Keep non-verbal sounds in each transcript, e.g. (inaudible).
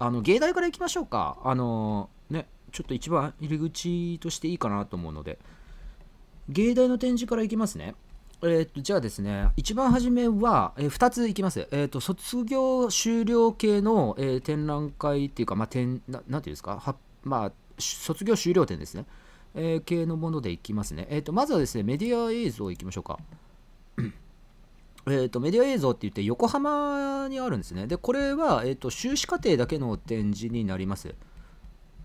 あの芸大から行きましょうかあのねちょっと一番入り口としていいかなと思うので芸大の展示から行きますねえー、とじゃあですね一番初めは、えー、2ついきます、えー、と卒業終了系の、えー、展覧会っていうか、まあ、展ななんていうんですかは、まあ、卒業終了展ですね、えー、系のものでいきますね、えー、とまずはですねメディア映像いきましょうかえーと、メディア映像って言って横浜にあるんですね。で、これは、えーと、修士課程だけの展示になります。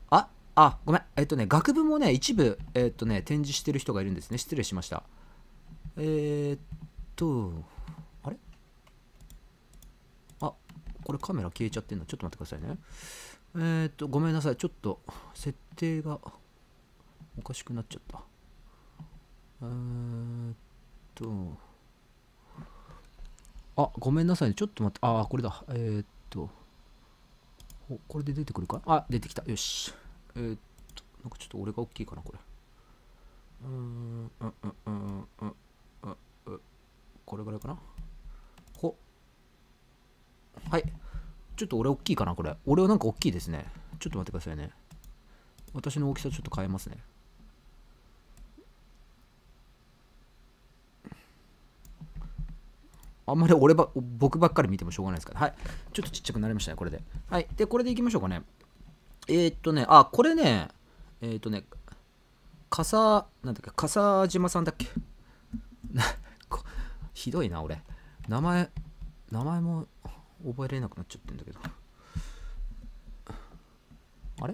あ、あ、ごめん。えっ、ー、とね、学部もね、一部、えっ、ー、とね、展示してる人がいるんですね。失礼しました。えー、っと、あれあ、これカメラ消えちゃってんの。ちょっと待ってくださいね。えー、っと、ごめんなさい。ちょっと、設定がおかしくなっちゃった。えっと、あ、ごめんなさいね。ちょっと待って。あ、これだ。えー、っと。これで出てくるかあ、出てきた。よし。えー、っと、なんかちょっと俺が大きいかな、これ。うーん、うん、うん、うん、うん、うん。これぐらいかなほ。はい。ちょっと俺大きいかな、これ。俺はなんか大きいですね。ちょっと待ってくださいね。私の大きさちょっと変えますね。あんまり俺ば僕ばっかり見てもしょうがないですから。はい。ちょっとちっちゃくなりましたね、これで。はい。で、これでいきましょうかね。えー、っとね、あ、これね、えー、っとね、笠、なんだっけ、笠島さんだっけ。ひどいな、俺。名前、名前も覚えれなくなっちゃってんだけど。あれ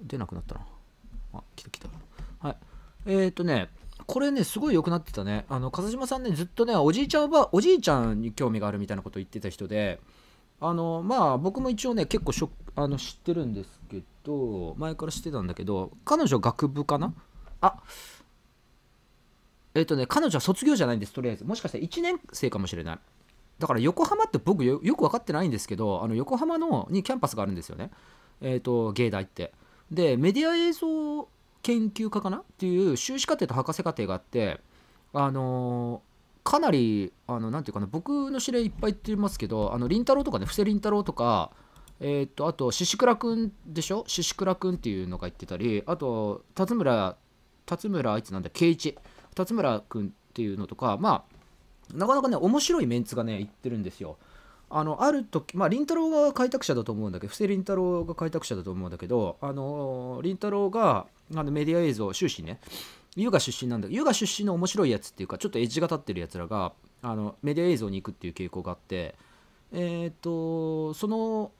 出なくなったな。あ、来た来た。はい。えー、っとね、これね、すごい良くなってたね。あの、風島さんね、ずっとね、おじいちゃんは、おじいちゃんに興味があるみたいなこと言ってた人で、あの、まあ、僕も一応ね、結構しょあの知ってるんですけど、前から知ってたんだけど、彼女学部かなあ、えっ、ー、とね、彼女は卒業じゃないんです、とりあえず。もしかしたら1年生かもしれない。だから横浜って僕よく分かってないんですけど、あの横浜のにキャンパスがあるんですよね。えっ、ー、と、芸大って。で、メディア映像研究家かなっていう修士課程と博士課程があってあのー、かなりあのなていうかな僕の知り合いいっぱい言ってますけどあの凛太郎とかね布施凛太郎とかえー、っとあと獅子倉くんでしょ獅子倉くんっていうのが言ってたりあと辰村辰村あいつなんだ圭一辰村くんっていうのとかまあなかなかね面白いメンツがね言ってるんですよ。あのある時まあ倫太郎が開拓者だと思うんだけど布施倫太郎が開拓者だと思うんだけどあの凛太郎があのメディア映像終始ね優雅出身なんだ優雅出身の面白いやつっていうかちょっとエッジが立ってるやつらがあのメディア映像に行くっていう傾向があってえっ、ー、とその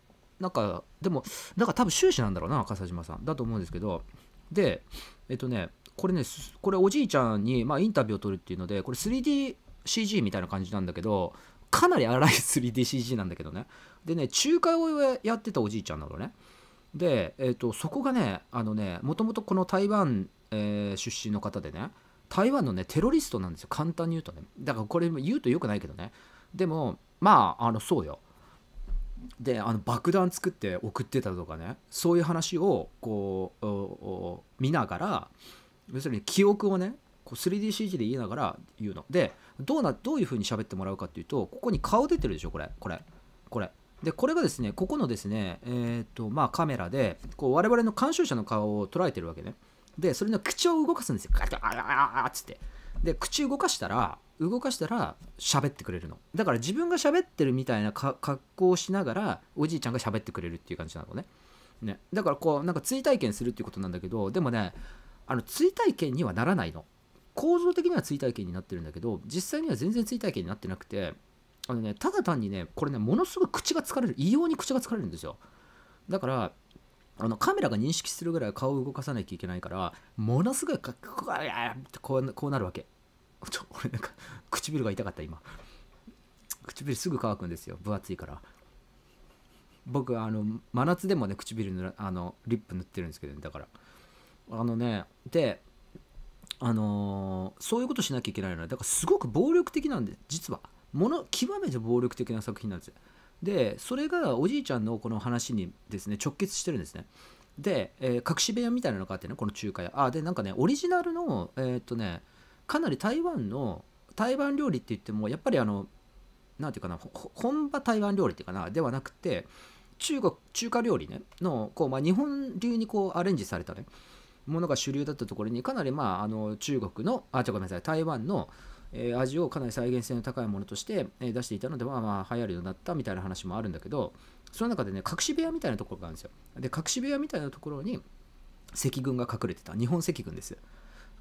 なんかでもなんか多分終始なんだろうな笠島さんだと思うんですけどでえっ、ー、とねこれねこれおじいちゃんに、まあ、インタビューを取るっていうのでこれ 3DCG みたいな感じなんだけどかなり荒い 3DCG なんだけどねでね仲介をやってたおじいちゃんなのねで、えーと、そこがねあのねもともとこの台湾、えー、出身の方でね台湾のねテロリストなんですよ簡単に言うとねだからこれ言うとよくないけどねでもまああのそうよであの爆弾作って送ってたとかねそういう話をこう見ながら要するに記憶をねこう 3DCG で言いながら言うのでどうなどういう風に喋ってもらうかっていうとここに顔出てるでしょこれこれこれでこれがですねここのですねえー、っとまあカメラでこう我々の監修者の顔を捉えてるわけねでそれの口を動かすんですよガタガタあっつってで口動かしたら動かしたら喋ってくれるのだから自分が喋ってるみたいな格好をしながらおじいちゃんが喋ってくれるっていう感じなのねねだからこうなんか追体験するっていうことなんだけどでもねあの追体験にはならないの構造的には追体験になってるんだけど実際には全然追体験になってなくてあのねただ単にねこれねものすごい口が疲れる異様に口が疲れるんですよだからあのカメラが認識するぐらい顔を動かさなきゃいけないからものすごいかこうこうなるわけちょ俺なんか唇が痛かった今唇すぐ乾くんですよ分厚いから僕あの真夏でもね唇のあのリップ塗ってるんですけど、ね、だからあのねであのー、そういうことしなきゃいけないのでだからすごく暴力的なんで実はもの極めて暴力的な作品なんですよでそれがおじいちゃんのこの話にですね直結してるんですねで、えー、隠し部屋みたいなのがあってねこの中華屋あでなんかねオリジナルのえー、っとねかなり台湾の台湾料理って言ってもやっぱりあの何て言うかな本場台湾料理っていうかなではなくて中国中華料理ねのこう、まあ、日本流にこうアレンジされたねものが主流だったところにかなりまああの中国のあごめんなさい台湾のえ味をかなり再現性の高いものとして出していたので、まあまあ流行るようになったみたいな話もあるんだけど、その中でね、隠し部屋みたいなところがあるんですよ。で、隠し部屋みたいなところに赤軍が隠れてた。日本赤軍です。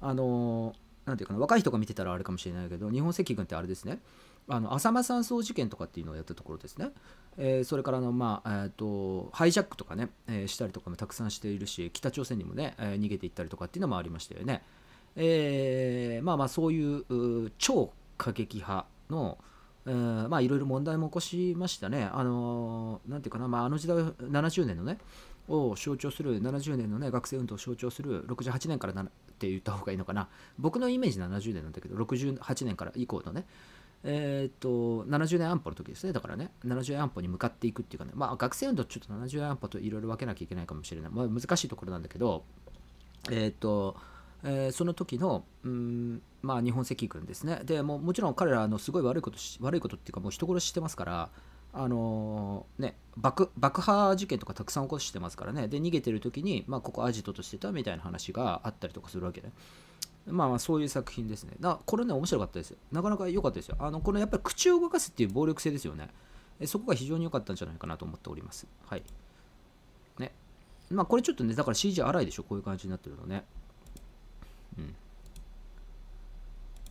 あのー、て言うかな、若い人が見てたらあれかもしれないけど、日本赤軍ってあれですね。あの浅間山荘事件とかっていうのをやったところですね、えー、それからの、まあえーと、ハイジャックとかね、えー、したりとかもたくさんしているし北朝鮮にもね、えー、逃げていったりとかっていうのもありましたよね、えー、まあまあそういう超過激派の、まあいろいろ問題も起こしましたねあのー、なんていうかな、まあ、あの時代70年のねを象徴する70年のね学生運動を象徴する68年からって言った方がいいのかな僕のイメージ70年なんだけど68年から以降のね、えっ、ー、と、70年安保の時ですね。だからね、70年安保に向かっていくっていうかね、まあ学生運動ちょっと70年安保といろいろ分けなきゃいけないかもしれない。まあ難しいところなんだけど、えっ、ー、と、えー、その時の、うんまあ、日本赤軍ですねでももちろん彼らのすごい悪いこと悪いことっていうかもう人殺ししてますからあのー、ね、爆爆破事件とかたくさん起こしてますからねで逃げてる時に、まあ、ここアジトとしてたみたいな話があったりとかするわけね。まあ、まあそういう作品ですね。だこれね、面白かったです。なかなか良かったですよ。あのこのやっぱり口を動かすっていう暴力性ですよね。えそこが非常に良かったんじゃないかなと思っております。はい。ね。まあこれちょっとね、だから CG 荒いでしょ。こういう感じになってるのね。うん。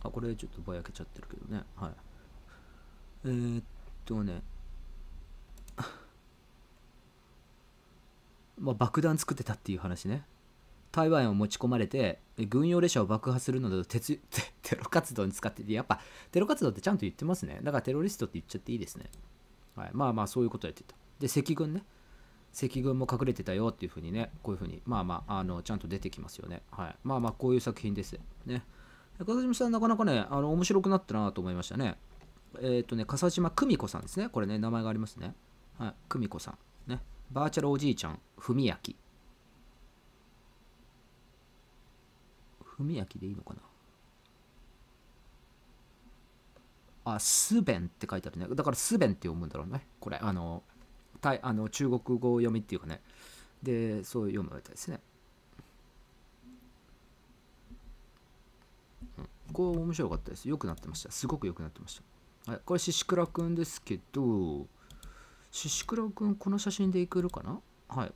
あ、これちょっとぼやけちゃってるけどね。はい。えー、っとね。(laughs) まあ爆弾作ってたっていう話ね。台湾を持ち込まれて軍用列車を爆破するなどテ (laughs) テロ活動に使っててやっぱテロ活動ってちゃんと言ってますねだからテロリストって言っちゃっていいですね、はい、まあまあそういうことやってたで赤軍ね赤軍も隠れてたよっていうふうにねこういうふうにまあまああのちゃんと出てきますよね、はい、まあまあこういう作品ですね笠島さんなかなかねあの面白くなったなと思いましたねえっ、ー、とね笠島久美子さんですねこれね名前がありますねはい久美子さんねバーチャルおじいちゃん文明文明でいいのかなあ、スベンって書いてあるね。だからスベンって読むんだろうね。これ、あの、たいあの中国語読みっていうかね。で、そう読むみたいですね。こう面白かったです。良くなってました。すごく良くなってました。はい、これ、シシクラくんですけど、シシクラくん、この写真でいくるかなはい。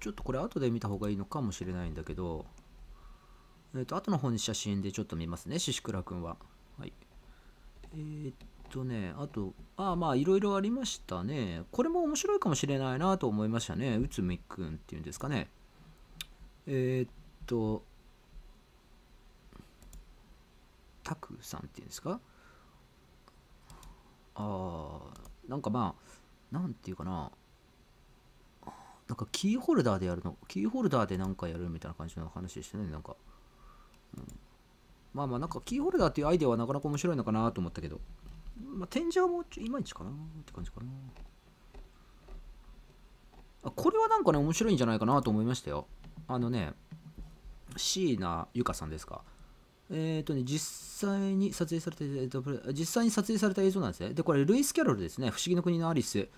ちょっとこれ後で見た方がいいのかもしれないんだけど、えっ、ー、と、後の方に写真でちょっと見ますね、シシクラ君は。はい。えー、っとね、あと、ああまあ、いろいろありましたね。これも面白いかもしれないなと思いましたね。内海君っていうんですかね。えー、っと、タクさんっていうんですかああ、なんかまあ、なんていうかな。なんかキーホルダーでやるの、キーホルダーでなんかやるみたいな感じの話でしたね、なんか。まあまあなんかキーホルダーっていうアイデアはなかなか面白いのかなと思ったけど、まあ、天井もいまいちかなって感じかなあこれはなんかね面白いんじゃないかなと思いましたよあのね椎名由香さんですかえっ、ー、とね、実際に撮影された、えーと、実際に撮影された映像なんですね。で、これ、ルイス・キャロルですね、不思議の国のアリス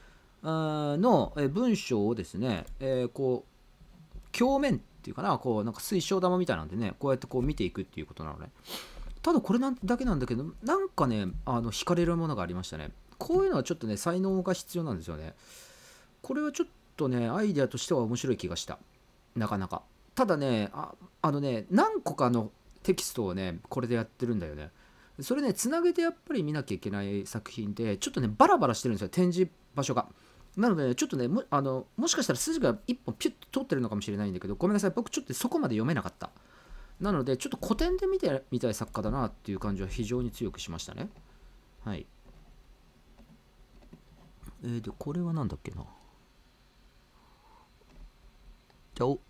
の、え文章をですね、えー、こう、鏡面っていうかな、こう、なんか水晶玉みたいなんでね、こうやってこう見ていくっていうことなのね。ただこれなんだけなんだけど、なんかね、あの、惹かれるものがありましたね。こういうのはちょっとね、才能が必要なんですよね。これはちょっとね、アイデアとしては面白い気がした。なかなか。ただね、ああのね、何個かのテキストをね、これでやってるんだよね。それね、つなげてやっぱり見なきゃいけない作品で、ちょっとね、バラバラしてるんですよ、展示場所が。なので、ね、ちょっとねもあの、もしかしたら筋が1本ピュッと通ってるのかもしれないんだけど、ごめんなさい、僕ちょっとそこまで読めなかった。なので、ちょっと古典で見てみたい作家だなっていう感じは非常に強くしましたね。はい。えー、で、これは何だっけな。じゃあ、お、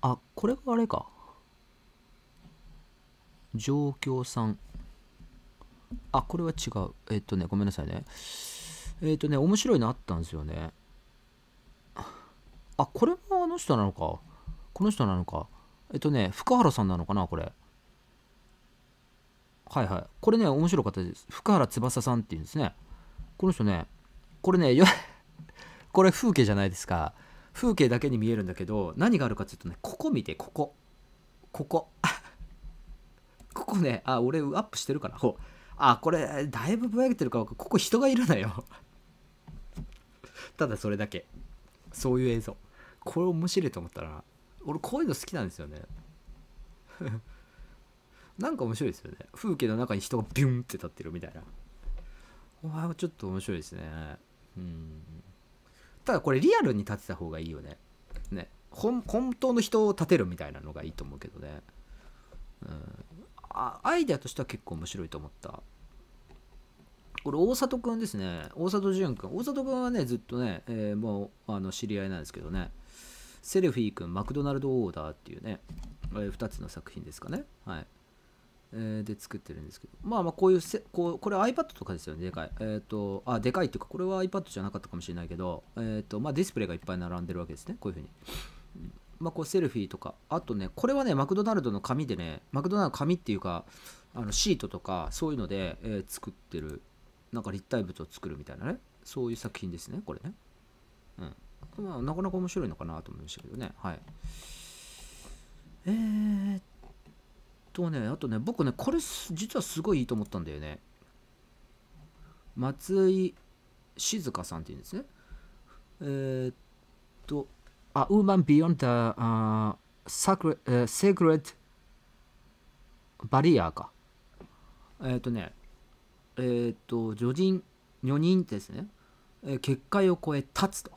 あ、これがあれか。状況さん。あ、これは違う。えっ、ー、とね、ごめんなさいね。えっ、ー、とね、面白いのあったんですよね。あ、これもあの人なのか。この人なのか。えっ、ー、とね、福原さんなのかな、これ。はいはい。これね、面白かったです。福原翼さんっていうんですね。この人ね、これね、(laughs) これ風景じゃないですか。風景だけに見えるんだけど、何があるかっていうとね、ここ見て、ここ。ここ。(laughs) ここね、あ、俺アップしてるかな。ほあ、これ、だいぶぼやけてるから、ここ人がいるなよただそれだけそういう映像これ面白いと思ったら俺こういうの好きなんですよね (laughs) なんか面白いですよね風景の中に人がビュンって立ってるみたいな前はちょっと面白いですねうんただこれリアルに立てた方がいいよねね本当の人を立てるみたいなのがいいと思うけどね、うん、あアイデアとしては結構面白いと思ったこれ大里くんですね大里淳くん大里くんはねずっとね、えー、もうあの知り合いなんですけどねセルフィーくんマクドナルドオーダーっていうね、えー、2つの作品ですかねはいえー、で作ってるんですけどまあまあこういうせこうこれ iPad とかですよねでかいえっ、ー、とあでかいっていうかこれは iPad じゃなかったかもしれないけどえっ、ー、とまあディスプレイがいっぱい並んでるわけですねこういうふうにまあこうセルフィーとかあとねこれはねマクドナルドの紙でねマクドナルドの紙っていうかあのシートとかそういうので、え作ってるなんか立体物を作るみたいなねそういう作品ですねこれねうんまあなかなか面白いのかなと思いましたけどねはいえー、っとねあとね僕ねこれ実はすごいいいと思ったんだよね松井静香さんっていうんですねえー、っとあ、ウーマンビヨンタ、n d the、uh, s a c r e か。えっ、とね、えー、っと女人女人ですね、えー、結界を越え立つと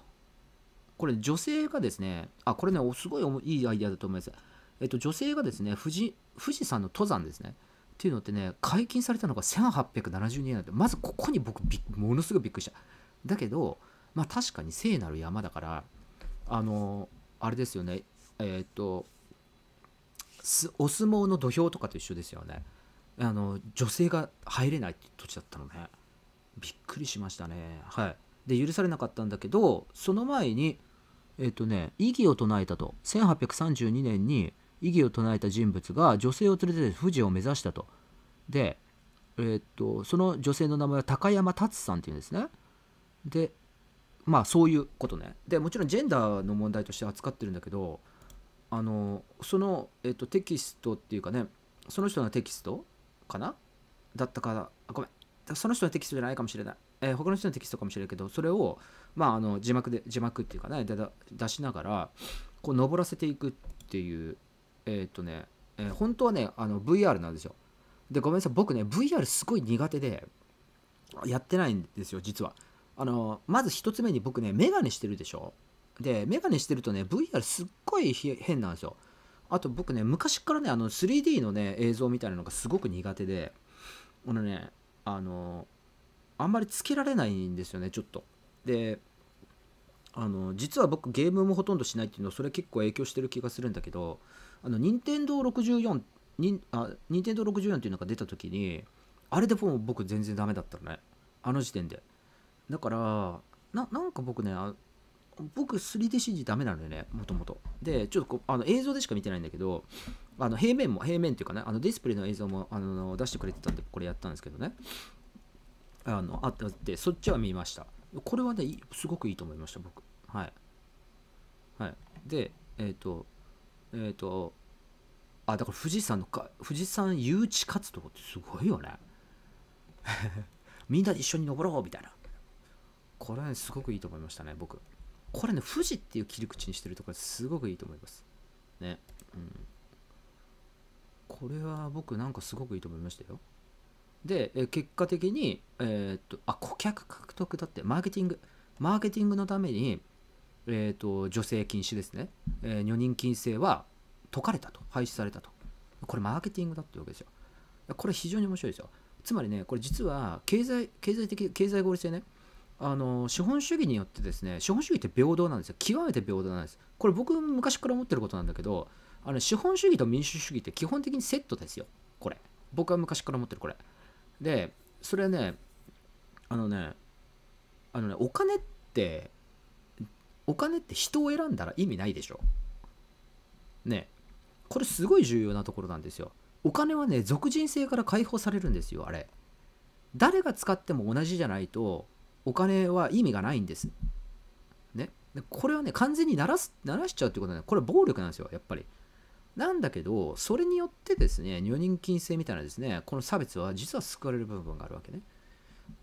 これ女性がですねあこれねすごいいいアイデアだと思いますえっと女性がですね富士富士山の登山ですねっていうのってね解禁されたのが1872年なんでまずここに僕ものすごいびっくりしただけどまあ確かに聖なる山だからあのあれですよねえー、っとお相撲の土俵とかと一緒ですよねあの女性が入れないって土地だったのねびっくりしましたねはいで許されなかったんだけどその前にえっ、ー、とね異議を唱えたと1832年に異議を唱えた人物が女性を連れて富士を目指したとでえー、とその女性の名前は高山達さんっていうんですねでまあそういうことねでもちろんジェンダーの問題として扱ってるんだけどあのその、えと、テキストっていうかねその人のテキストかなだったかごめんその人のテキストじゃないかもしれない、えー、他の人のテキストかもしれないけどそれを、まあ、あの字幕で字幕っていうかね出しながらこう登らせていくっていうえー、っとね、えー、本当はねあの VR なんですよでごめんなさい僕ね VR すごい苦手でやってないんですよ実はあのまず1つ目に僕ねメガネしてるでしょでメガネしてるとね VR すっごい変なんですよあと僕ね、昔からね、あの 3D のね、映像みたいなのがすごく苦手で、このね、あの、あんまりつけられないんですよね、ちょっと。で、あの、実は僕ゲームもほとんどしないっていうのは、それ結構影響してる気がするんだけど、あの、任天堂64、にあ任天堂64っていうのが出た時に、あれでも僕全然ダメだったのね。あの時点で。だから、ななんか僕ね僕 3DCG ダメなのよねもともとでちょっとこうあの映像でしか見てないんだけどあの平面も平面っていうかねあのディスプレイの映像もあの出してくれてたんでこれやったんですけどねあのあってそっちは見ましたこれはねすごくいいと思いました僕はいはいでえっ、ー、とえっ、ー、とあだから富士山のか富士山誘致活動ってすごいよね (laughs) みんなで一緒に登ろうみたいなこれは、ね、すごくいいと思いましたね僕これね、富士っていう切り口にしてるところすごくいいと思います。ね。うん。これは僕なんかすごくいいと思いましたよ。で、え結果的に、えー、っと、あ、顧客獲得だって、マーケティング。マーケティングのために、えーと、と女性禁止ですね、えー、女人禁制は解かれたと、廃止されたと。これマーケティングだってわけですよ。これ非常に面白いですよ。つまりね、これ実は経済経済的、経済合理性ね、あの資本主義によってですね資本主義って平等なんですよ極めて平等なんですこれ僕昔から思ってることなんだけどあの資本主義と民主主義って基本的にセットですよこれ僕は昔から思ってるこれでそれねあのねあのねお金ってお金って人を選んだら意味ないでしょねこれすごい重要なところなんですよお金はね俗人性から解放されるんですよあれ誰が使っても同じじゃないとお金は意味がないんです。ね。これはね、完全にならす、鳴らしちゃうってことはね、これ暴力なんですよ、やっぱり。なんだけど、それによってですね、女人禁制みたいなですね、この差別は実は救われる部分があるわけね。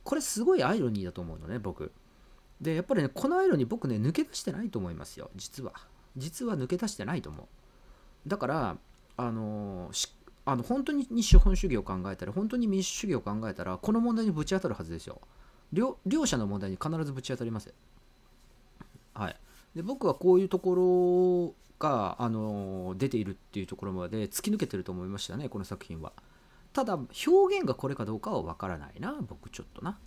これすごいアイロニーだと思うのね、僕。で、やっぱりね、このアイロニー僕ね、抜け出してないと思いますよ、実は。実は抜け出してないと思う。だから、あのあの本当に資本主義を考えたら、本当に民主主義を考えたら、この問題にぶち当たるはずですよ。両両者の問題に必ずぶち当たりますはい、で僕はこういうところが、あの出ているっていうところまで突き抜けてると思いましたねこの作品はただ表現がこれかどうかはわからないな僕ちょっとな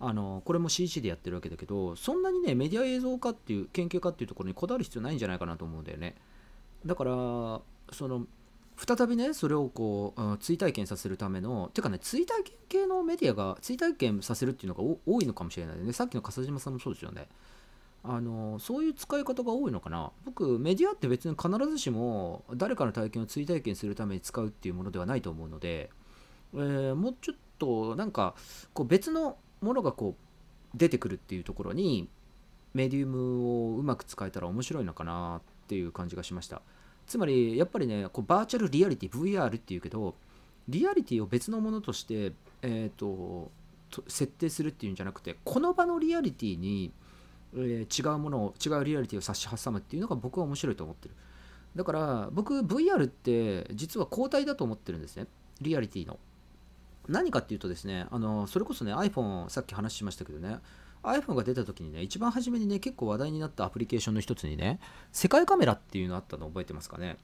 あのこれも CG でやってるわけだけどそんなにねメディア映像化っていう研究家っていうところにこだわる必要ないんじゃないかなと思うんだよねだからその再びねそれをこう、うん、追体験させるためのてかね追体験系のメディアが追体験させるっていうのが多いのかもしれないねさっきの笠島さんもそうですよねあのそういう使い方が多いのかな僕メディアって別に必ずしも誰かの体験を追体験するために使うっていうものではないと思うので、えー、もうちょっとなんかこう別のものがこう出てくるっていうところにメディウムをうまく使えたら面白いのかなっていう感じがしました。つまりやっぱりねこうバーチャルリアリティ VR っていうけどリアリティを別のものとして、えーと、と設定するっていうんじゃなくてこの場のリアリティに、えー、違うものを違うリアリティを差し挟むっていうのが僕は面白いと思ってるだから僕 VR って実は交代だと思ってるんですねリアリティの何かっていうとですねあのそれこそね iPhone さっき話しましたけどね iPhone が出た時にね一番初めにね結構話題になったアプリケーションの一つにね世界カメラっていうのあったの覚えてますかね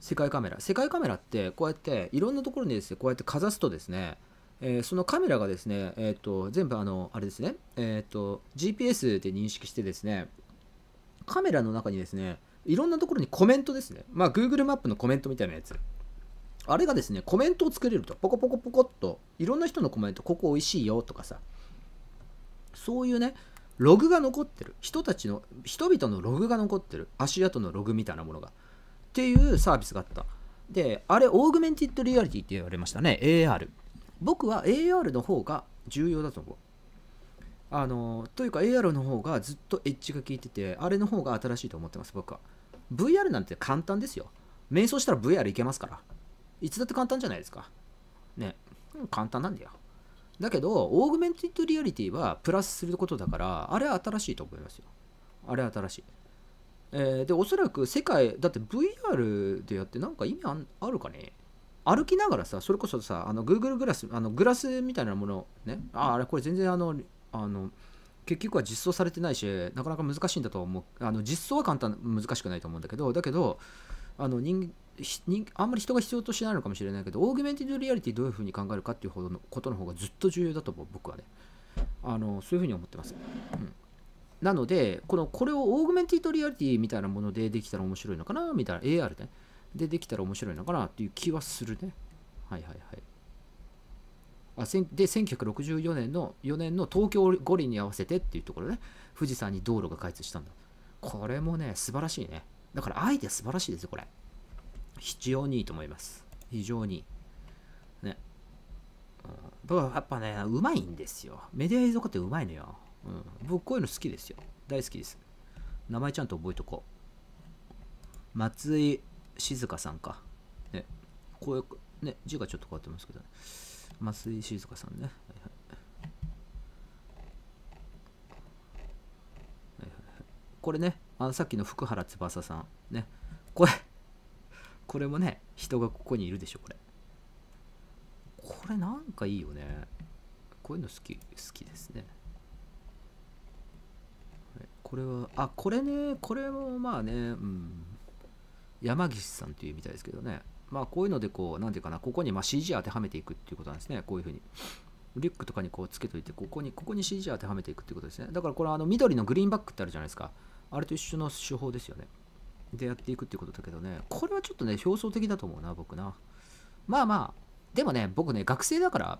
世界カメラ世界カメラってこうやっていろんなところにですねこうやってかざすとですねえー、そのカメラがですね、えーと、全部あのあれですね、えーと、GPS で認識してですね、カメラの中にですね、いろんなところにコメントですね、まあ、Google マップのコメントみたいなやつ、あれがですね、コメントを作れると、ポコポコポコっと、いろんな人のコメント、ここおいしいよとかさ、そういうね、ログが残ってる。人たちの、人々のログが残ってる。足跡のログみたいなものが。っていうサービスがあった。で、あれ、オーグメンティッドリアリティって言われましたね。AR。僕は AR の方が重要だと思う。あのというか AR の方がずっとエッジが効いててあれの方が新しいと思ってます僕は VR なんて簡単ですよ瞑想したら VR いけますからいつだって簡単じゃないですかね簡単なんだよだけど、オーグメンティッドリアリティはプラスすることだから、あれは新しいと思いますよ。あれは新しい。えー、で、おそらく世界、だって VR でやってなんか意味あるかね歩きながらさ、それこそさ、あの Google グラス、あのグラスみたいなもの、ね、ああれこれ全然あの、あの、結局は実装されてないし、なかなか難しいんだと思う。あの実装は簡単、難しくないと思うんだけど、だけど、あの人あんまり人が必要としないのかもしれないけどオーグメンティドリアリティどういうふうに考えるかっていうほどのことの方がずっと重要だと思う、僕はねあのそういうふうに思ってます、うん、なのでこのこれをオーグメンティドリアリティみたいなものでできたら面白いのかなみたいな AR で、ねでできたら面白いのかなっていう気はするねはいはいはいあで1964年の4年の東京五輪に合わせてっていうところね富士山に道路が開通したんだこれもね素晴らしいねだからあえて素晴らしいですよこれ非常にいいと思います。非常に。ね。うん、僕はやっぱね、うまいんですよ。メディア映像化ってうまいのよ。うん。僕こういうの好きですよ。大好きです。名前ちゃんと覚えとこう。松井静香さんか。ね。こういう、ね、字がちょっと変わってますけどね。松井静香さんね。はいはいこれね、あのさっきの福原翼さん、ね、これこれもね人がここにいるでしょこれこれなんかいいよねこういうの好き好きですねこれはあこれねこれもまあねうん山岸さんというみたいですけどねまあこういうのでこう何ていうかなここにま CG 当てはめていくっていうことなんですねこういうふうにリュックとかにこうつけといてここにここに CG 当てはめていくっていうことですねだからこれあの緑のグリーンバックってあるじゃないですかあれと一緒の手法ですよねでやっていくってことだけどね、これはちょっとね、表層的だと思うな、僕な。まあまあ、でもね、僕ね、学生だから、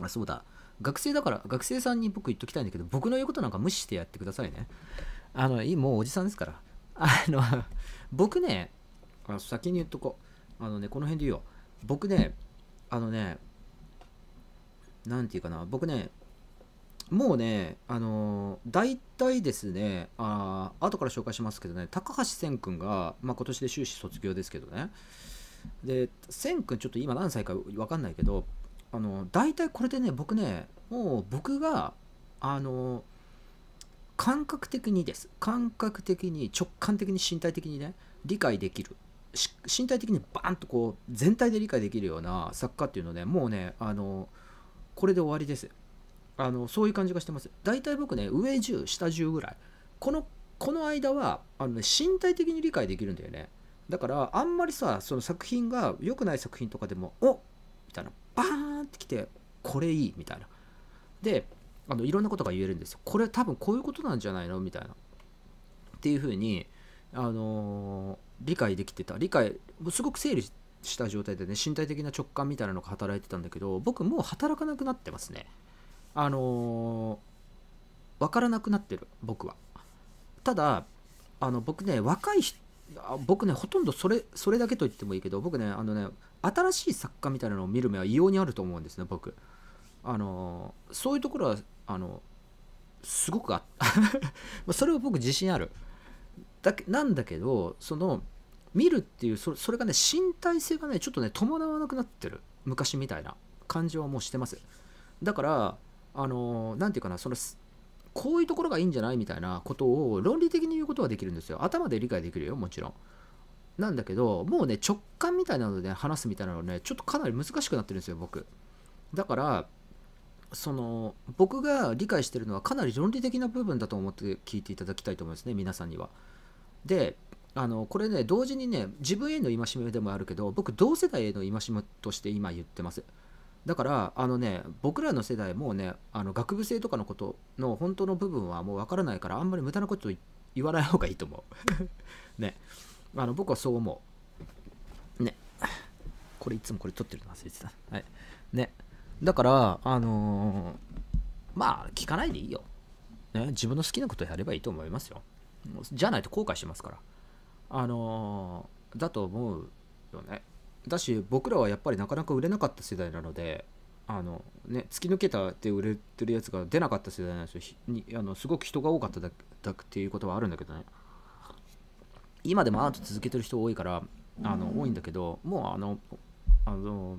あそうだ、学生だから、学生さんに僕言っときたいんだけど、僕の言うことなんか無視してやってくださいね。あの、もうおじさんですから。あの僕ね、あ先に言っとこう。あのね、この辺で言うよ。僕ね、あのね、なんていうかな、僕ね、もうね、あのー、大体ですね、あ後から紹介しますけどね、高橋千君が、まあ、今年で修士卒業ですけどね、で、千君、ちょっと今何歳か分かんないけど、あのー、大体これでね、僕ね、もう僕が、あのー、感覚的にです、感覚的に、直感的に身体的にね、理解できる。身体的にバーンとこう全体で理解できるような作家っていうのね、もうねあのこれで終わりですあのそういう感じがしてます大体僕ね上10下10ぐらいこのこの間はあの、ね、身体的に理解できるんだよねだからあんまりさその作品が良くない作品とかでも「おみたいなバーンってきて「これいい」みたいなであのいろんなことが言えるんですよこれ多分こういうことなんじゃないのみたいなっていうふうにあのー、理解できてた理解すごく整理した状態でね身体的な直感みたいなのが働いてたんだけど僕もう働かなくなってますねあのー、分からなくなってる僕はただあの僕ね若い僕ねほとんどそれそれだけと言ってもいいけど僕ねあのね新しい作家みたいなのを見る目は異様にあると思うんですね僕あのー、そういうところはあのすごくあ (laughs) それは僕自信あるだけなんだけどその見るっていうそれがね身体性がねちょっとね伴わなくなってる昔みたいな感じはもうしてますだからあの何て言うかなそのこういうところがいいんじゃないみたいなことを論理的に言うことはできるんですよ頭で理解できるよもちろんなんだけどもうね直感みたいなので、ね、話すみたいなのねちょっとかなり難しくなってるんですよ僕だからその僕が理解してるのはかなり論理的な部分だと思って聞いていただきたいと思いますね皆さんにはであのこれね同時にね自分への戒めでもあるけど僕同世代への戒めとして今言ってますだからあのね僕らの世代もうねあの学部生とかのことの本当の部分はもうわからないからあんまり無駄なこと言わない方がいいと思う (laughs) ねあの僕はそう思うねこれいつもこれ撮ってるの忘れてたはいねだからあのー、まあ聞かないでいいよ、ね、自分の好きなことやればいいと思いますよじゃないと後悔しますからあのー、だと思うよねだし僕らはやっぱりなかなか売れなかった世代なのであの、ね、突き抜けたって売れてるやつが出なかった世代なんですよにあのすごく人が多かっただだっていうことはあるんだけどね今でもアート続けてる人多いからあの多いんだけどもうあのあの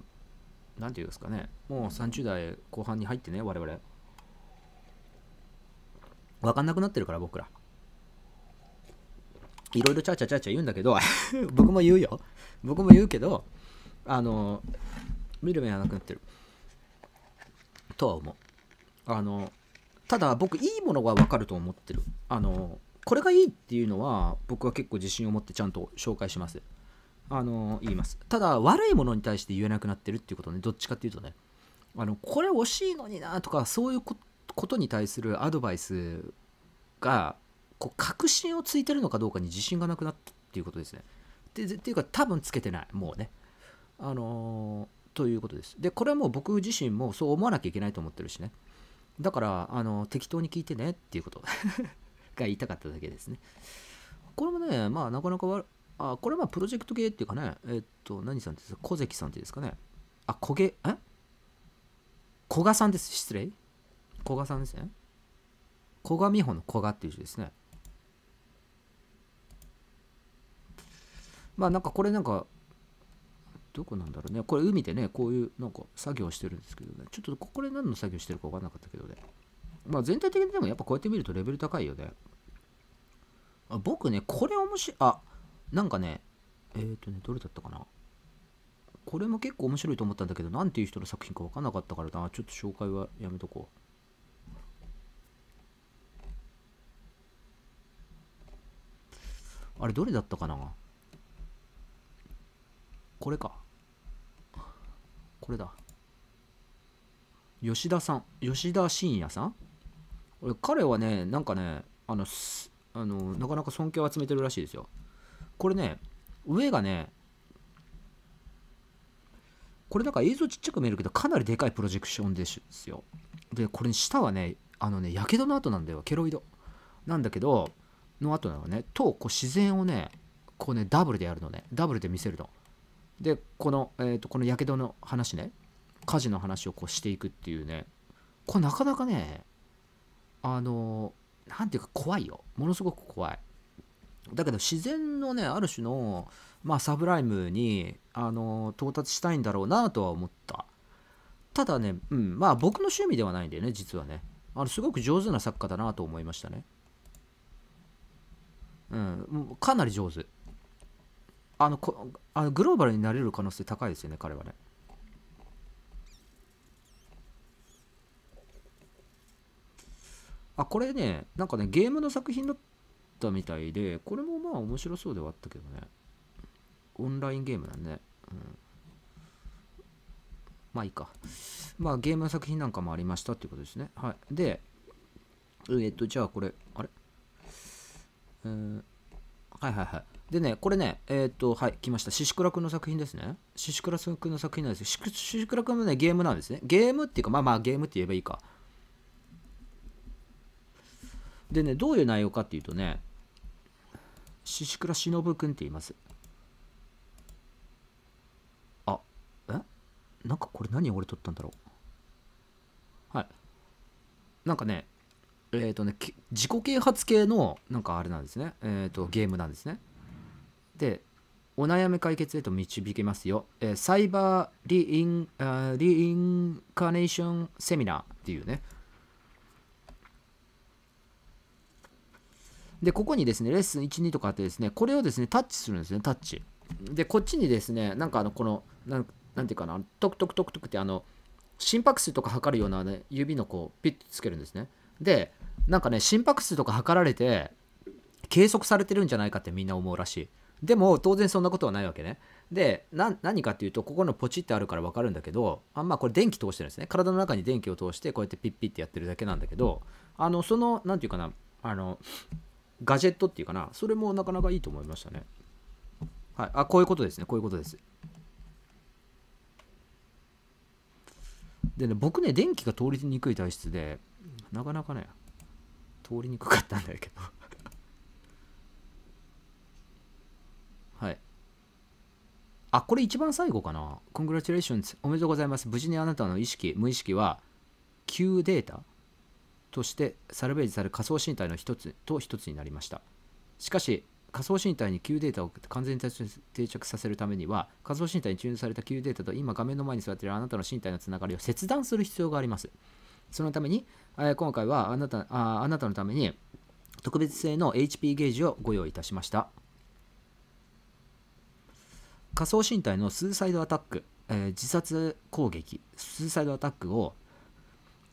何て言うんですかねもう30代後半に入ってね我々分かんなくなってるから僕らいろいろちゃちゃちゃちゃ言うんだけど (laughs) 僕も言うよ僕も言うけどあの見る目はなくなってるとは思うあのただ僕いいものが分かると思ってるあのこれがいいっていうのは僕は結構自信を持ってちゃんと紹介しますあの言いますただ悪いものに対して言えなくなってるっていうことねどっちかっていうとねあのこれ惜しいのになとかそういうことに対するアドバイスがこう確信をついてるのかどうかに自信がなくなったっていうことですね。でっていうか多分つけてないもうね。あのー、ということです。でこれはもう僕自身もそう思わなきゃいけないと思ってるしね。だからあのー、適当に聞いてねっていうこと (laughs) が言いたかっただけですね。これもねまあなかなか悪あこれはまあプロジェクト系っていうかねえー、っと何さんですか小関さんっていうですかね。あ焦げえ古賀さんです失礼。古賀さんですね。古賀美穂の古賀っていう字ですね。まあなんかこれなんかどこなんだろうねこれ海でねこういうなんか作業してるんですけどねちょっとこれ何の作業してるか分かんなかったけどねまあ全体的にでもやっぱこうやって見るとレベル高いよねあ僕ねこれ面白いあなんかねえっ、ー、とねどれだったかなこれも結構面白いと思ったんだけど何ていう人の作品か分かんなかったからなちょっと紹介はやめとこうあれどれだったかなこれかこれだ吉田さん吉田信也さん彼はねなんかねあのあのなかなか尊敬を集めてるらしいですよこれね上がねこれなんか映像ちっちゃく見えるけどかなりでかいプロジェクションですよでこれ下はねあのねやけどの跡なんだよケロイドなんだけどの後なのねとこう自然をねこうねダブルでやるのねダブルで見せるのでこの、えーと、このやけどの話ね火事の話をこうしていくっていうねこれなかなかねあの何ていうか怖いよものすごく怖いだけど自然のねある種の、まあ、サブライムにあの到達したいんだろうなとは思ったただね、うん、まあ僕の趣味ではないんだよね実はねあのすごく上手な作家だなと思いましたねうんかなり上手あのこあのグローバルになれる可能性高いですよね彼はね。あこれねなんかねゲームの作品だったみたいでこれもまあ面白そうではあったけどねオンラインゲームなんで、ね、うん、まあいいかまあゲームの作品なんかもありましたっていうことですねはいでえっ、とじゃあこれあれうんはいはいはいでね、これね、えっ、と、はい、来ました。シシクラ君の作品ですね。シシクラ君の作品なんですよ。シシクラ君のね、ゲームなんですね。ゲームっていうか、まあまあゲームって言えばいいか。でね、どういう内容かっていうとね、シシクラ忍君って言います。あ、えなんかこれ何俺撮ったんだろう。はい。なんかね、えっ、ー、とね、自己啓発系の、なんかあれなんですね。えっ、ー、と、ゲームなんですね。で、お悩み解決へと導けますよ。えー、サイバーリインあリインカーネーションセミナーっていうね。で、ここにですね、レッスン1、2とかあってですね、これをですね、タッチするんですね、タッチ。で、こっちにですね、なんかあの、この、なんなんていうかな、トクトクトクトクってあの、心拍数とか測るような、ね、指のこう、ピッとつけるんですね。で、なんかね、心拍数とか測られて、計測されてるんじゃないかってみんな思うらしい。でも当然そんなことはないわけね。で何かっていうとここのポチってあるから分かるんだけどあまあこれ電気通してるんですね体の中に電気を通してこうやってピッピッてやってるだけなんだけどあのその何て言うかなあのガジェットっていうかなそれもなかなかいいと思いましたねはいあこういうことですねこういうことですでね僕ね電気が通りにくい体質でなかなかね通りにくかったんだけどはい。あ、これ一番最後かな。コングラ r a t u l a t i o n s おめでとうございます。無事にあなたの意識、無意識は、Q データとしてサルベージされる仮想身体の一つと一つになりました。しかし、仮想身体に Q データを完全に定着させるためには、仮想身体に注入された Q データと今画面の前に座っているあなたの身体のつながりを切断する必要があります。そのために、え今回はあなたああなたのために特別製の HP ゲージをご用意いたしました。仮想身体のスーサイドアタック、えー、自殺攻撃スーサイドアタックを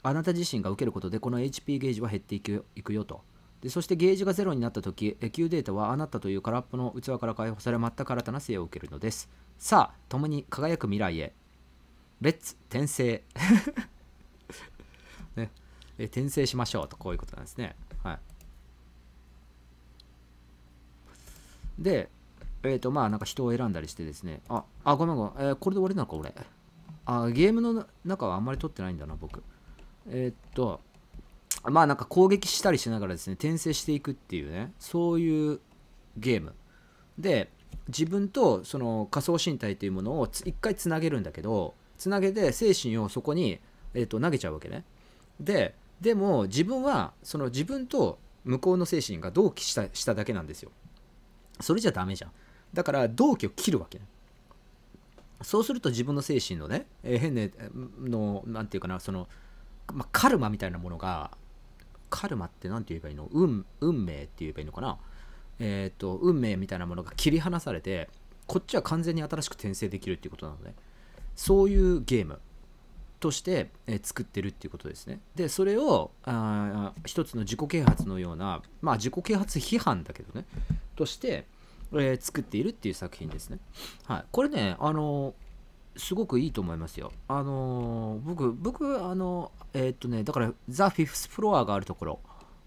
あなた自身が受けることでこの HP ゲージは減っていくいくよとでそしてゲージがゼロになった時 Q データはあなたという空っぽの器から解放され全く新たな生を受けるのですさあ共に輝く未来へレッツ転生 (laughs) ねえ転生しましょうとこういうことなんですねはいでえっ、ー、と、まあ、なんか人を選んだりしてですね。あ、あ、ごめんごめん。えー、これで終わりなのか、俺。あ、ゲームの中はあんまり撮ってないんだな、僕。えっ、と、まあ、なんか攻撃したりしながらですね、転生していくっていうね、そういうゲーム。で、自分とその仮想身体というものを一回つなげるんだけど、つなげて精神をそこに、えー、と投げちゃうわけね。で、でも自分はその自分と向こうの精神が同期したしただけなんですよ。それじゃダメじゃん。だから同期を切るわけ、ね、そうすると自分の精神のね、えー、変ねの何て言うかなその、まあ、カルマみたいなものがカルマって何て言えばいいの運運命って言えばいいのかなえっ、ー、と運命みたいなものが切り離されてこっちは完全に新しく転生できるっていうことなので、ね、そういうゲームとして、え作ってるっていうことですね。で、それをあ一つの自己啓発のような、まあ自己啓発批判だけどね、として、えー、作っているっていう作品ですね。はい、これね、あのすごくいいと思いますよ。あの僕、僕、あのえー、っとね、だから、ザ・フィフスフロアがあるとこ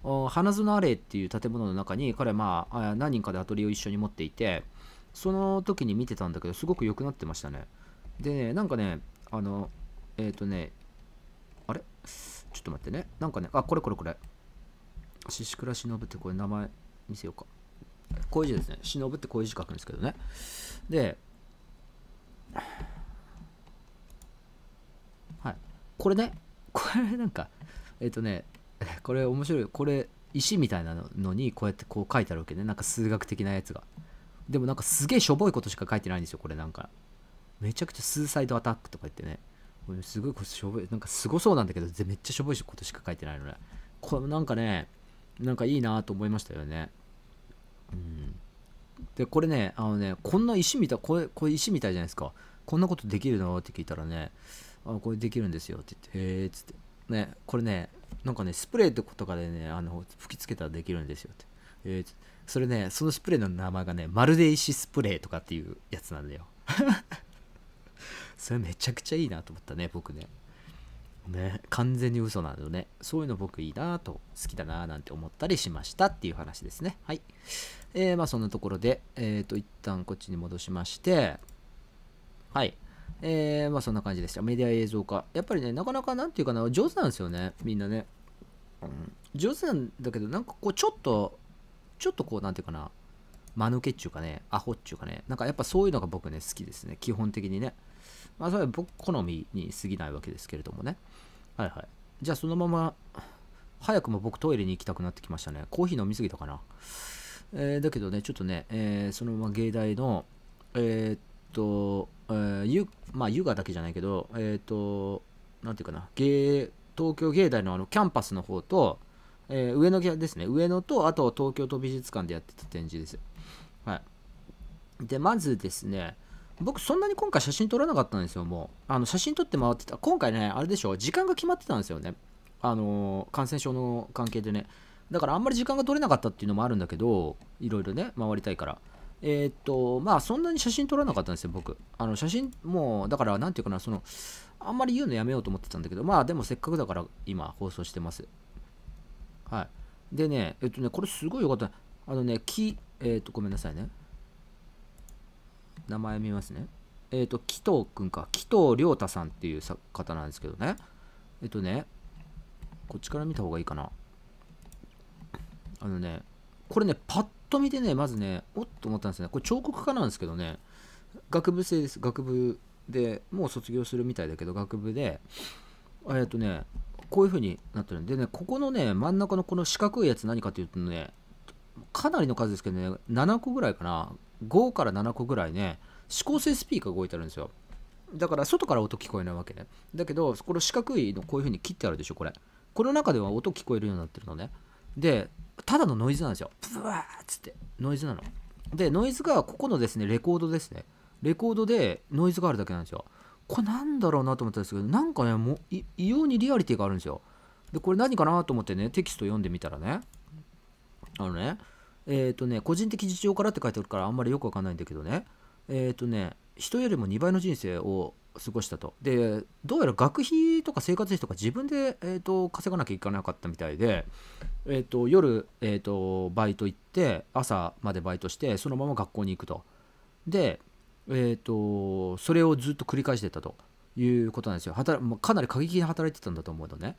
ろ、花園アレイっていう建物の中に彼はまあ何人かでアトリエを一緒に持っていてその時に見てたんだけどすごく良くなってましたねでねなんかねあのえっ、ー、とねあれちょっと待ってねなんかねあこれこれこれ獅子倉忍ってこれ名前見せようかこういう字ですね。忍ってこういう字書くんですけどね。で、はい。これね、これなんか、えっ、ー、とね、これ面白い。これ、石みたいなのにこうやってこう書いてあるわけね。なんか数学的なやつが。でもなんかすげえしょぼいことしか書いてないんですよ、これなんか。めちゃくちゃスーサイドアタックとか言ってね。すごいしょぼい、なんかすごそうなんだけど、めっちゃしょぼいことしか書いてないのね。これなんかね、なんかいいなと思いましたよね。うん、でこれねあのねこんな石みたいこれこれ石みたいじゃないですかこんなことできるのって聞いたらねあこれできるんですよって言ってへえっつってねこれねなんかねスプレーとかでねあの吹きつけたらできるんですよってえそれねそのスプレーの名前がねまるで石スプレーとかっていうやつなんだよ (laughs) それめちゃくちゃいいなと思ったね僕ねね完全に嘘なんだよねそういうの僕いいなと好きだななんて思ったりしましたっていう話ですねはいえー、まあそんなところで、えっ、ー、と、一旦こっちに戻しまして、はい。えー、まあそんな感じでした。メディア映像化。やっぱりね、なかなかなんていうかな、上手なんですよね、みんなね。うん、上手なんだけど、なんかこう、ちょっと、ちょっとこう、なんていうかな、間抜けっちゅうかね、アホっちゅうかね、なんかやっぱそういうのが僕ね、好きですね、基本的にね。まあそれは僕好みに過ぎないわけですけれどもね。はいはい。じゃあそのまま、早くも僕トイレに行きたくなってきましたね。コーヒー飲みすぎたかな。えー、だけどね、ちょっとね、えー、そのまま芸大の、えー、っと、えー、ゆまあ、優雅だけじゃないけど、えっと、なんていうかな、芸、東京芸大のあのキャンパスの方と、えー、上野ですね、上野と、あと東京都美術館でやってた展示です。はい。で、まずですね、僕そんなに今回写真撮らなかったんですよ、もう。あの写真撮って回ってた。今回ね、あれでしょ、時間が決まってたんですよね。あのー、感染症の関係でね。だからあんまり時間が取れなかったっていうのもあるんだけど、いろいろね、回りたいから。えー、っと、まあそんなに写真撮らなかったんですよ、僕。あの写真、もう、だからなんていうかな、その、あんまり言うのやめようと思ってたんだけど、まあでもせっかくだから今放送してます。はい。でね、えっとね、これすごい良かった。あのね、木、えー、っと、ごめんなさいね。名前見ますね。えっ、と、紀藤くんか。紀藤亮太さんっていう方なんですけどね。えっ、とね、こっちから見た方がいいかな。あのね、これね、パッと見てね、まずね、おっと思ったんですね。これ彫刻家なんですけどね、学部生です、学部で、もう卒業するみたいだけど、学部で、えっ、とね、こういう風になってるんでね、ここのね、真ん中のこの四角いやつ何かっていうとね、かなりの数ですけどね、7個ぐらいかな、5から7個ぐらいね、指向性スピーカーが置いてあるんですよ。だから外から音聞こえないわけね。だけど、この四角いのこういう風に切ってあるでしょ、これ。この中では音聞こえるようになってるのね。で、ただのノイズなんですよ。ブワーっつって、ノイズなの。で、ノイズがここのですね、レコードですね。レコードでノイズがあるだけなんですよ。これなんだろうなと思ったんですけど、なんかね、もう異様にリアリティがあるんですよ。で、これ何かなと思ってね、テキスト読んでみたらね、あのね、えっ、ー、とね、個人的事情からって書いてあるからあんまりよくわかんないんだけどね、えっ、ー、とね、人よりも2倍の人生を過ごしたとでどうやら学費とか生活費とか自分で、えーと、稼がなきゃいけなかったみたいで、えーと、夜、えーと、バイト行って朝までバイトしてそのまま学校に行くとで、えー、とそれをずっと繰り返してたということなんですよ働かなり過激に働いてたんだと思うのね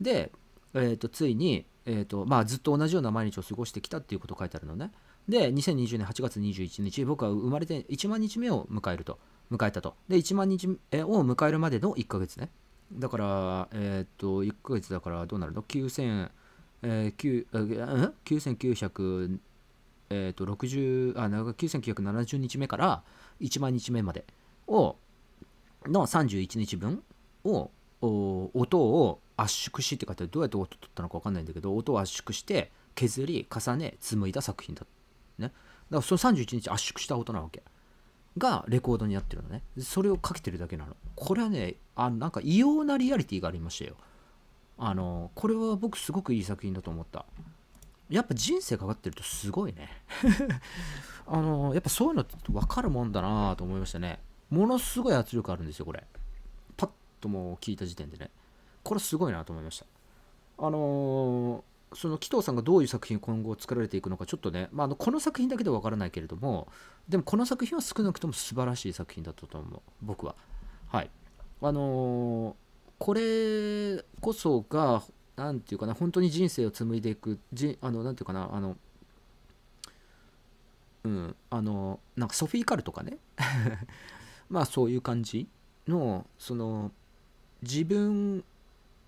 で、えー、とついに、えーとまあ、ずっと同じような毎日を過ごしてきたっていうことを書いてあるのねで2020年8月21日僕は生まれて1万日目を迎えると迎えたと。で、1万日を迎えるまでの1ヶ月ね。だから、えー、っと、1ヶ月だからどうなるの ?9000、えー、9 9えー、っと、60、あ、なんか9970日目から1万日目までを、の31日分を、音を圧縮しって書いてどうやって音取ったのかわかんないんだけど、音を圧縮して、削り、重ね、紡いだ作品だ。ね。だからその31日圧縮した音なわけ。がレコードになってるのねそれをかけてるだけなのこれはねあなんか異様なリアリティがありましたよあのこれは僕すごくいい作品だと思ったやっぱ人生かかってるとすごいね (laughs) あのやっぱそういうのって分かるもんだなと思いましたねものすごい圧力あるんですよこれパッともう聞いた時点でねこれすごいなと思いましたあのその紀藤さんがどういう作品を今後作られていくのかちょっとね、まあ、あのこの作品だけでは分からないけれどもでもこの作品は少なくとも素晴らしい作品だったと思う僕ははいあのー、これこそが何て言うかな本当に人生を紡いでいくじあのなて言うかなあのうんあのなんかソフィー・カルとかね (laughs) まあそういう感じのその自分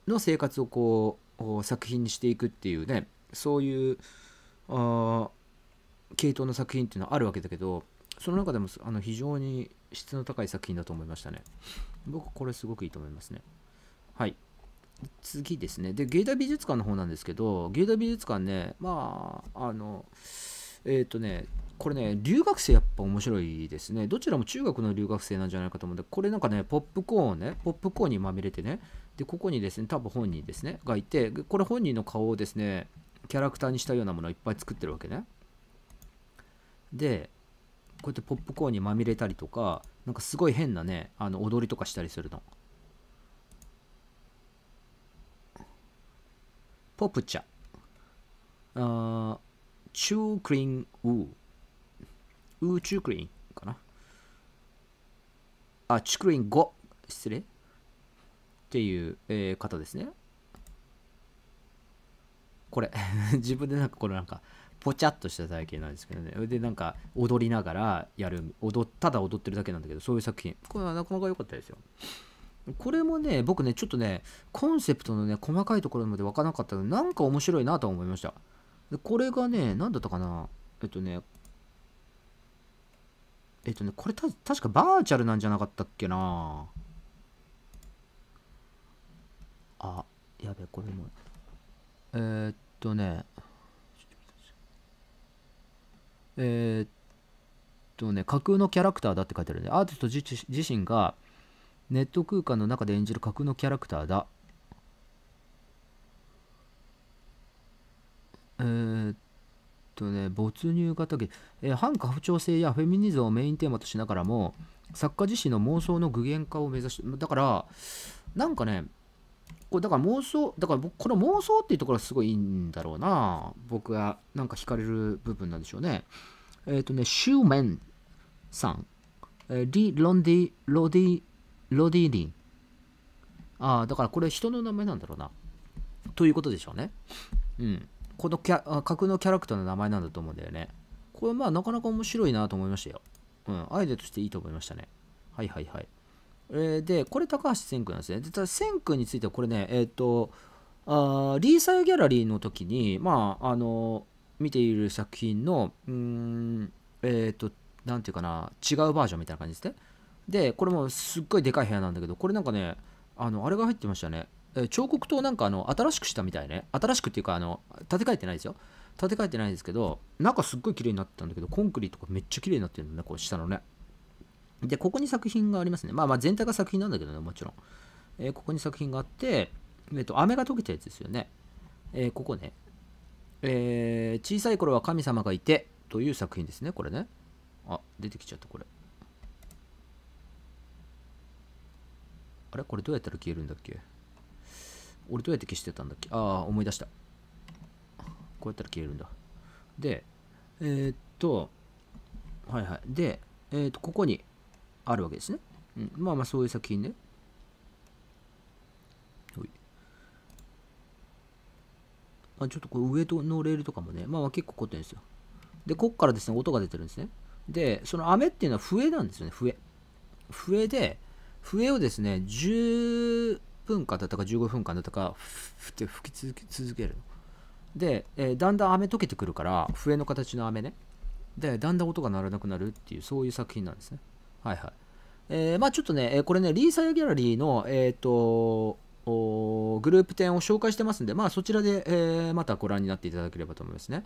の生活をこう作品にしていくっていうねそういうあ系統の作品っていうのはあるわけだけどその中でもあの非常に質の高い作品だと思いましたね僕これすごくいいと思いますねはい次ですねで芸大美術館の方なんですけど芸大美術館ねまああのえっ、ー、とねこれね留学生やっぱ面白いですねどちらも中学の留学生なんじゃないかと思うんでこれなんかねポップコーンねポップコーンにまみれてねでここにですね多分本人ですねがいてこれ本人の顔をですねキャラクターにしたようなものをいっぱい作ってるわけねでこうやってポップコーンにまみれたりとかなんかすごい変なねあの踊りとかしたりするのポプチャあチュークリンウーウーチュークリンかなあチュークリン5失礼っていう、えー、方ですね。これ (laughs) 自分でなんかこれなんかぽちゃっとした体型なんですけどねでなんか踊りながらやる踊ただ踊ってるだけなんだけどそういう作品これはなかなか良かったですよこれもね僕ねちょっとねコンセプトのね細かいところまでわからなかったのでなんか面白いなと思いましたでこれがね何だったかなえっとねえっとねこれ確かバーチャルなんじゃなかったっけなあ、やべ、これも。えー、っとね。えー、っとね、架空のキャラクターだって書いてあるね。アーティスト自自身がネット空間の中で演じる架空のキャラクターだ。えー、っとね、没入型劇、えー、反過不調性やフェミニズムをメインテーマとしながらも、作家自身の妄想の具現化を目指して、だから、なんかね、こだから妄想だから僕この妄想っていうところはすごいいいんだろうな僕がなんか惹かれる部分なんでしょうねえっ、ー、とねシューメンさん、えリ・ロンディ・ロディ・ロディリンああだからこれ人の名前なんだろうなということでしょうねうんこのキャ架空のキャラクターの名前なんだと思うんだよねこれまあなかなか面白いなと思いましたようんアイデアとしていいと思いましたねはいはいはいえー、で、これ高橋千空なんですね。で、ただ千空についてはこれね、えっ、ー、と、あーリーサイギャラリーの時に、まあ、あの、見ている作品の、うん、えっ、ー、と、なんていうかな、違うバージョンみたいな感じですね。で、これもすっごいでかい部屋なんだけど、これなんかね、あの、あれが入ってましたね。え彫刻刀なんかあの新しくしたみたいね新しくっていうかあの建て替えてないですよ建て替えてないですけど中すっごい綺麗になってたんだけどコンクリートがめっちゃ綺麗になってるんだねこう下のねで、ここに作品がありますね。まあまあ全体が作品なんだけどね、もちろん。えー、ここに作品があって、えっ、ー、と、飴が溶けたやつですよね。えー、ここね。え小さい頃は神様がいてという作品ですね、これね。あ、出てきちゃった、これ。あれこれどうやったら消えるんだっけ俺どうやって消してたんだっけああ、思い出した。こうやったら消えるんだ。で、えー、っと、はいはい。で、えー、っと、ここに、あるわけですね。うん、まあまあそういう作品ね。まあ、ちょっとこう上のレールとかもね、まあ、結構凝ってるんですよ。で、こっからですね、音が出てるんですね。で、その雨っていうのは笛なんですよね、笛。笛で、笛をですね、10分間だったか15分間だったか、ふって吹き続け続けるで、えー、だんだん雨溶けてくるから、笛の形の雨ね。で、だんだん音が鳴らなくなるっていう、そういう作品なんですね。はいはい。えー、まあちょっとね、えこれね、リーサイギャラリーの、えっ、ー、と、グループ展を紹介してますんで、まあそちらで、えー、またご覧になっていただければと思いますね。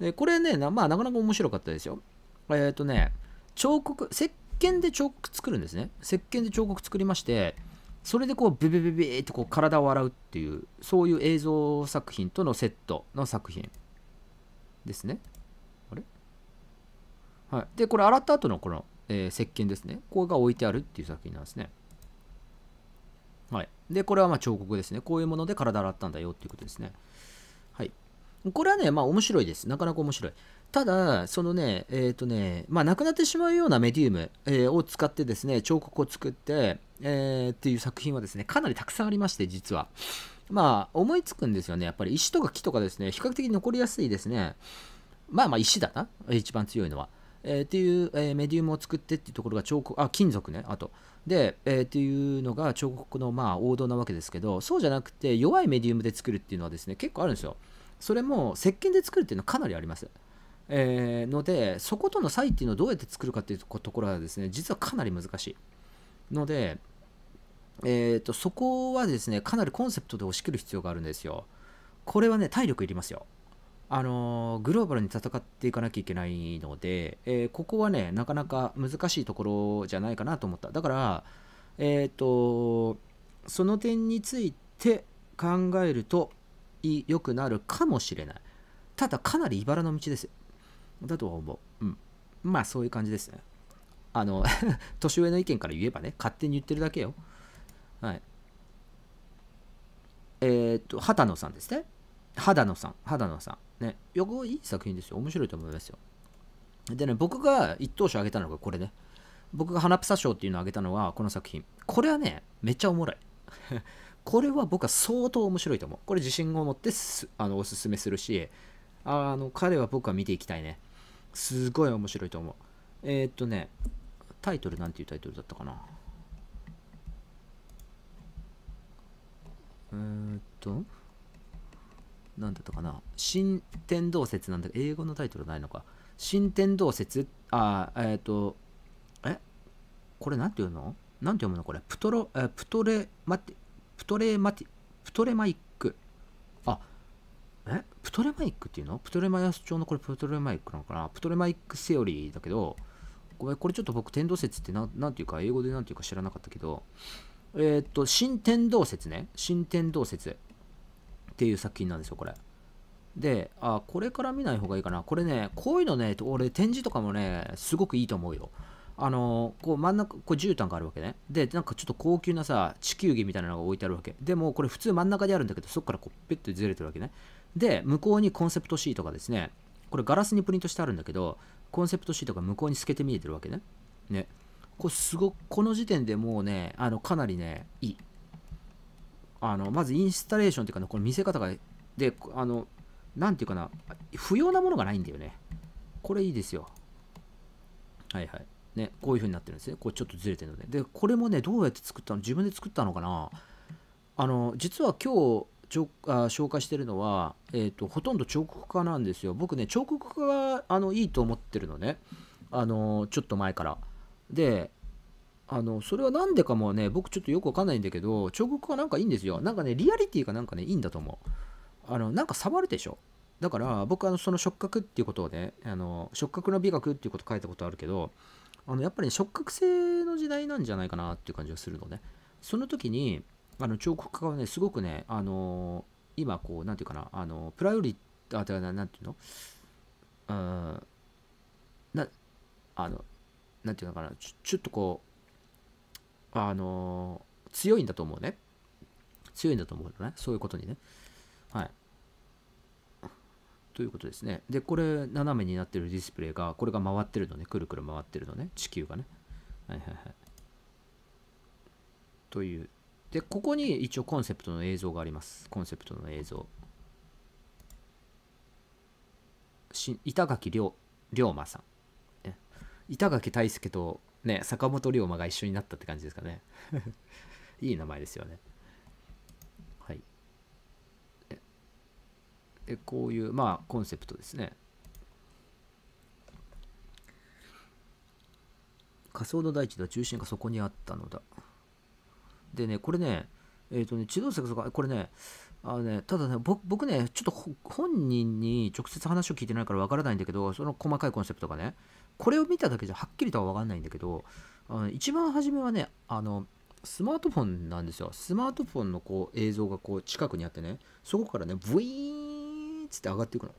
で、これね、な,、まあ、なかなか面白かったですよ。えっ、とね、彫刻、石鹸で彫刻作るんですね。石鹸で彫刻作りまして、それでこうビビビビってこう体を洗うっていうそういう映像作品とのセットの作品ですね。あれはい。で、これ洗った後のこのえー、石鹸ですね。これが置いてあるっていう作品なんですね。はい。で、これはま彫刻ですね。こういうもので体洗ったんだよっていうことですね。はい。これはね、まあ面白いです。なかなか面白い。ただ、そのね、えっ、ー、とね、まあなくなってしまうようなメディウム、えー、を使ってですね、彫刻を作って、えー、っていう作品はですね、かなりたくさんありまして、実は。まあ思いつくんですよね。やっぱり石とか木とかですね、比較的残りやすいですね。まあまあ石だな。一番強いのは。えー、っていう、えー、メディウムを作ってっていうところが彫刻、あ、金属ね、あと。で、えー、っていうのが彫刻のまあ王道なわけですけど、そうじゃなくて弱いメディウムで作るっていうのはですね、結構あるんですよ。それも石鹸で作るっていうのはかなりあります。えー、ので、そことの差異っていうのをどうやって作るかっていうところはですね、実はかなり難しい。ので、えーとそこはですね、かなりコンセプトで押し切る必要があるんですよ。これはね、体力いりますよ。あのグローバルに戦っていかなきゃいけないので、えー、ここはねなかなか難しいところじゃないかなと思っただからえっ、ー、とその点について考えると良くなるかもしれないただかなり茨の道ですだとは思う、うん、まあそういう感じですねあの (laughs) 年上の意見から言えばね勝手に言ってるだけよはいえっ、ー、と畑野さんですね肌野さん肌野さんね、よくいい作品ですよ。面白いと思いますよ。でね、僕が一等賞あげたのがこれね。僕が花房賞っていうのをあげたのはこの作品。これはね、めっちゃおもろい。(laughs) これは僕は相当面白いと思う。これ自信を持ってあのおすすめするし、あの彼は僕は見ていきたいね。すごい面白いと思う。えー、っとね、タイトルなんていうタイトルだったかな。えー、っと。んだったかな新天動説なんだ英語のタイトルないのか新天動説あえっ、ー、とえこれ何て言うの何て読むのこれプトロえプトレマテプトレマテプトレマイクあえプトレマイクっていうのプトレマイアス調のこれプトレマイクなのかなプトレマイクセオリーだけどごめんこれちょっと僕天動説って何ていうか英語で何ていうか知らなかったけどえっ、ー、と新天動説ね新天動説っていう作品なんですよ、これ。で、あ、これから見ない方がいいかな。これね、こういうのね、俺展示とかもね、すごくいいと思うよ。あのこう真ん中こう絨毯があるわけねでなんかちょっと高級なさ地球儀みたいなのが置いてあるわけでもこれ普通真ん中であるんだけどそこからこうぺってずれてるわけねで向こうにコンセプトシートがですねこれガラスにプリントしてあるんだけどコンセプトシートが向こうに透けて見えてるわけねねこれすごこの時点でもうねあのかなりねいいあのまずインスタレーションというか、ね、この見せ方が、で、あの、なんていうかな、不要なものがないんだよね。これいいですよ。はいはい。ね、こういう風になってるんですね。こうちょっとずれてるので。で、これもね、どうやって作ったの自分で作ったのかなあの、実は今日、ちょあ紹介してるのは、えーと、とほとんど彫刻家なんですよ。僕ね、彫刻家があのいいと思ってるのね。あのちょっと前から。で、あの、それは何でかもね、僕ちょっとよくわかんないんだけど、彫刻はなんかいいんですよ。なんかね、リアリティがなんかね、いいんだと思う。あの、なんか触るでしょ。だから、僕、はその触覚っていうことをね、あの、触覚の美学っていうこと書いたことあるけど、あの、やっぱり、ね、触覚性の時代なんじゃないかなっていう感じがするのね。その時に、あの、彫刻家はね、すごくね、あの、今、こう、なんていうかな、あの、プライオリティ、あ、てか、なんていうのうん、な、あの、なんていうのかな、ちょちょっとこう、あの強いんだと思うね。強いんだと思うのね。そういうことにね。はい。ということですね。で、これ、斜めになってるディスプレイが、これが回ってるのね。くるくる回ってるのね。地球がね。はいはいはい。という。で、ここに一応コンセプトの映像があります。コンセプトの映像。し板垣龍馬さん。板垣大輔とね、坂本龍馬が一緒になったって感じですかね。(laughs) いい名前ですよね。はい。で、こういう、まあ、コンセプトですね。仮想の大地の中心がそこにあったのだ。でね、これね、えっ、ー、とね、地動説が、これね、あのね、ただね、僕ね、ちょっと本人に直接話を聞いてないからわからないんだけど、その細かいコンセプトがね、これを見ただけじゃはっきりとは分かんないんだけど一番初めはねあのスマートフォンなんですよスマートフォンのこう映像がこう近くにあってねそこからねブイーンっつって上がっていくの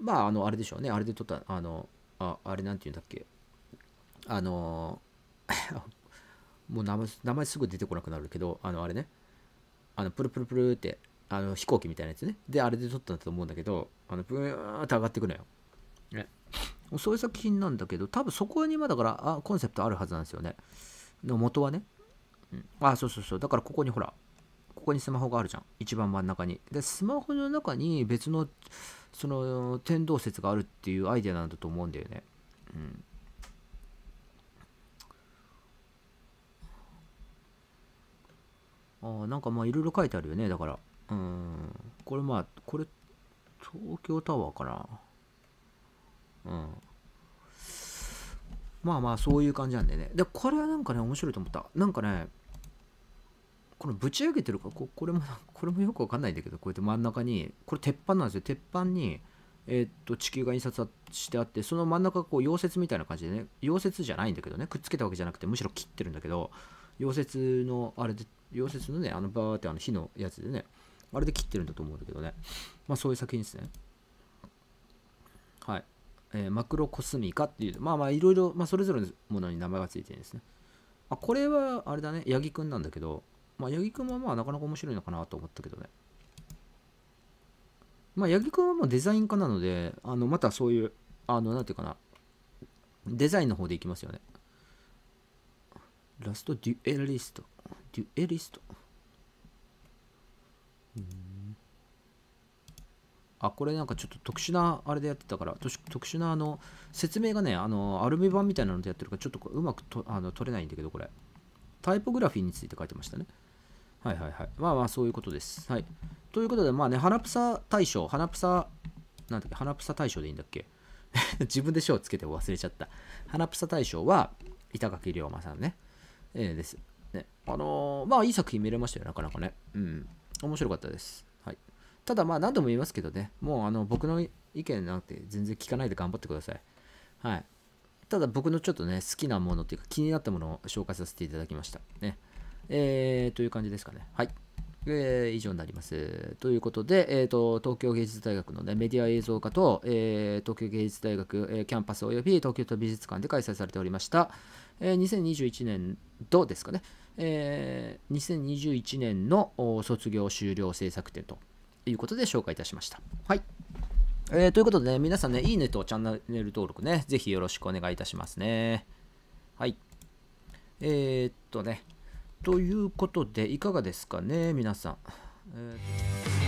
まああのあれでしょうねあれで撮ったあのああれなんて言うんだっけあの (laughs) もう名前名前すぐ出てこなくなるけどあのあれねあのプルプルプルってあの飛行機みたいなやつねであれで撮ったんだと思うんだけどあのブーンって上がっていくのよ、ね、そういう作品なんだけど多分そこにまだからあコンセプトあるはずなんですよねの元はね、うん、あそうそうそうだからここにほらここにスマホがあるじゃん一番真ん中にでスマホの中に別のその天動説があるっていうアイデアなんだと思うんだよねうんあなんかまあいろいろ書いてあるよねだからうんこれまあこれ東京タワーかなまあまあ、そういう感じなんでね。で、これはなんかね、面白いと思った。なんかね、このぶち上げてるか、ここれも、これもよくわかんないんだけど、こうやって真ん中に、これ鉄板なんですよ。鉄板に、えー、っと地球が印刷してあってその真ん中こう溶接みたいな感じでね溶接じゃないんだけどねくっつけたわけじゃなくてむしろ切ってるんだけど溶接のあれで溶接のねあのバーってあの火のやつでねあれで切ってるんだと思うんだけどねまあそういう作品ですねはいえー、マクロコスミカっていう、まあまあいろいろ、まあ、それぞれのものに名前がついてるんですね。あ、これはあれだね、八木くんなんだけど、まあ八木くんはまあなかなか面白いのかなと思ったけどね。まあ八木くんはもうデザイン家なので、あのまたそういう、あの、なんていうかな、デザインの方でいきますよね。ラストデュエリスト。デュエリスト。あ、これなんかちょっと特殊なあれでやってたから、特殊なあの、説明がね、あの、アルミ板みたいなのでやってるから、ちょっとうまくとあの取れないんだけど、これ。タイポグラフィーについて書いてましたね。はいはいはい。まあまあ、そういうことです。はい。ということで、まあね、花草大賞、花草なんだっけ、花草大賞でいいんだっけ。(laughs) 自分で賞をつけて忘れちゃった。花草大賞は、板垣龍馬さんね。えー、です。ね。あのー、まあ、いい作品見れましたよ、なかなかね。うん。面白かったです。ただまあ何度も言いますけどね、もうあの僕の意見なんて全然聞かないで頑張ってください。はい。ただ僕のちょっとね、好きなものっていうか気になったものを紹介させていただきました。ね。えー、という感じですかね。はい。えー、以上になります。ということで、えーと、東京芸術大学の、ね、メディア映像科と、えー、東京芸術大学、えー、キャンパス及び東京都美術館で開催されておりました、えー、2021年度ですかね、えー、2021年の卒業終了制作展ということで紹介いたしました。はい。えー、ということでね、皆さんね、いいねとチャンネル登録ね、ぜひよろしくお願いいたしますね。はい。えー、っとね、ということで、いかがですかね、皆さん。えー